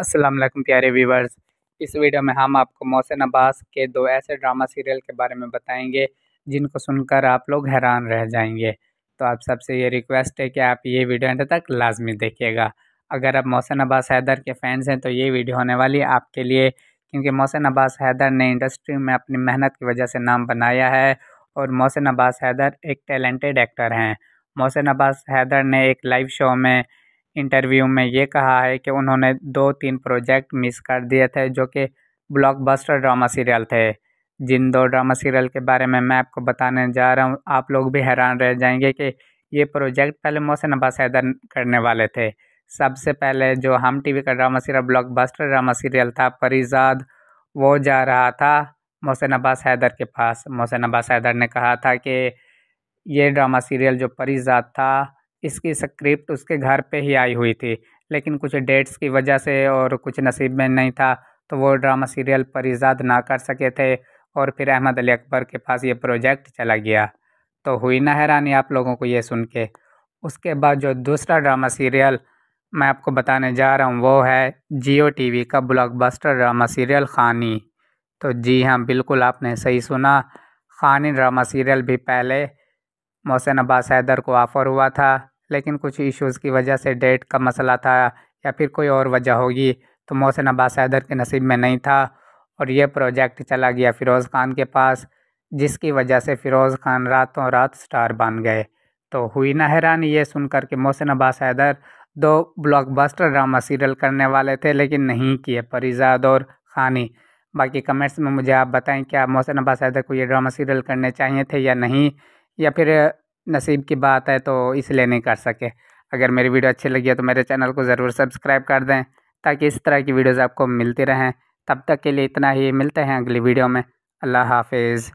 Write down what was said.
अस्सलाम वालेकुम प्यारे व्यूवर्स इस वीडियो में हम आपको मोहसिन अब्बास के दो ऐसे ड्रामा सीरियल के बारे में बताएंगे जिनको सुनकर आप लोग हैरान रह जाएंगे तो आप सबसे ये रिक्वेस्ट है कि आप ये वीडियो एंड तक लाजमी देखिएगा अगर आप मोहसिन अब्बास हैदर के फ़ैन्स हैं तो ये वीडियो होने वाली आपके लिए क्योंकि मोहसिन अब्बास हैदर ने इंडस्ट्री में अपनी मेहनत की वजह से नाम बनाया है और मोहसिन अब्बास हैदर एक टैलेंटेड एक्टर हैं मोहसिन अब्बास हैदर ने एक लाइव शो में इंटरव्यू में ये कहा है कि उन्होंने दो तीन प्रोजेक्ट मिस कर दिए थे जो कि ब्लॉकबस्टर ड्रामा सीरियल थे जिन दो ड्रामा सीरियल के बारे में मैं आपको बताने जा रहा हूँ आप लोग भी हैरान रह जाएंगे कि ये प्रोजेक्ट पहले मोहसिन अब्बास हैदर करने वाले थे सबसे पहले जो हम टीवी का drama serial blockbuster drama serial था परिजाद वो जा रहा था मोहसिन अब्बास हैदर के पास मोहसिन अब्बास हैदर ने कहा था कि ये ड्रामा सीरियल जो परिजाद था इसकी स्क्रिप्ट उसके घर पे ही आई हुई थी लेकिन कुछ डेट्स की वजह से और कुछ नसीब में नहीं था तो वो ड्रामा सीरियल पर ईजाद ना कर सके थे और फिर अहमद अली अकबर के पास ये प्रोजेक्ट चला गया तो हुई ना हैरानी आप लोगों को ये सुन के उसके बाद जो दूसरा ड्रामा सीरियल मैं आपको बताने जा रहा हूँ वो है जियो टी का ब्लॉक ड्रामा सीरियल खानी तो जी हाँ बिल्कुल आपने सही सुना खानी ड्रामा सीरियल भी पहले मोहसिन अब्बास हैदर को ऑफ़र हुआ था लेकिन कुछ इश्यूज़ की वजह से डेट का मसला था या फिर कोई और वजह होगी तो मोहसिन अब्बास हैदर के नसीब में नहीं था और यह प्रोजेक्ट चला गया फ़िरोज़ खान के पास जिसकी वजह से फ़िरोज़ खान रातों रात स्टार बन गए तो हुई ना हैरानी ये सुनकर के मोहसिन अब्बास हैदर दो ब्लॉकबस्टर ड्रामा सीरियल करने वाले थे लेकिन नहीं किए परिजाद और खानी बाकी कमेंट्स में मुझे आप बताएं क्या मोहसिन अब्बास हैदर को ये ड्रामा सीरियल करने चाहिए थे या नहीं या फिर नसीब की बात है तो इसलिए नहीं कर सके अगर मेरी वीडियो अच्छी लगी है तो मेरे चैनल को ज़रूर सब्सक्राइब कर दें ताकि इस तरह की वीडियोज़ आपको मिलती रहें तब तक के लिए इतना ही मिलते हैं अगली वीडियो में अल्लाह हाफिज़